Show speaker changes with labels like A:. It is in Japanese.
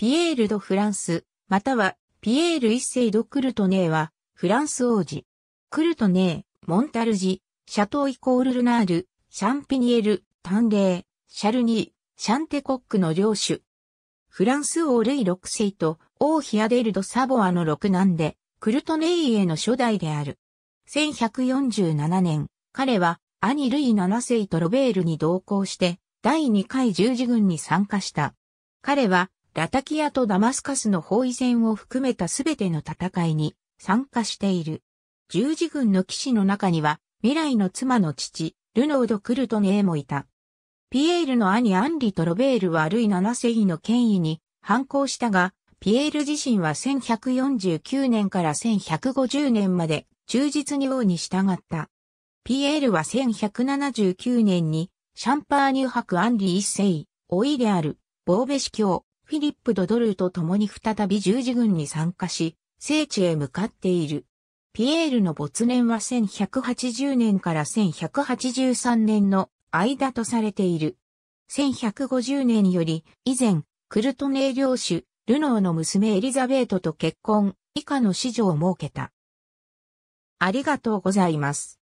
A: ピエール・ド・フランス、または、ピエール一世ド・クルト
B: ネーは、フランス王子。クルトネー、モンタルジ、シャトーイコール・ルナール、シャンピニエル、タンレー、シャルニー、シャンテコックの領主。フランス王ルイ6世と王ヒアデルド・サボアの六男で、クルトネイへの初代である。1147年、彼は兄ルイ7世とロベールに同行して、第2回十字軍に参加した。彼はラタキアとダマスカスの包囲戦を含めたすべての戦いに参加している。十字軍の騎士の中には、未来の妻の父、ルノード・クルトネーもいた。ピエールの兄アンリとロベールはルイ七世紀の権威に反抗したが、ピエール自身は1149年から1150年まで忠実に王に従った。ピエールは1179年にシャンパーニュ博アンリ一世、老いである、ボーベ司教、フィリップ・ドドルーと共に再び十字軍に参加し、聖地へ向かっている。ピエールの没年は1180年から1183年の間とされている。1150年より以前、クルトネー領主、ルノーの娘エリザベートと結婚、以下の子女を設
A: けた。ありがとうございます。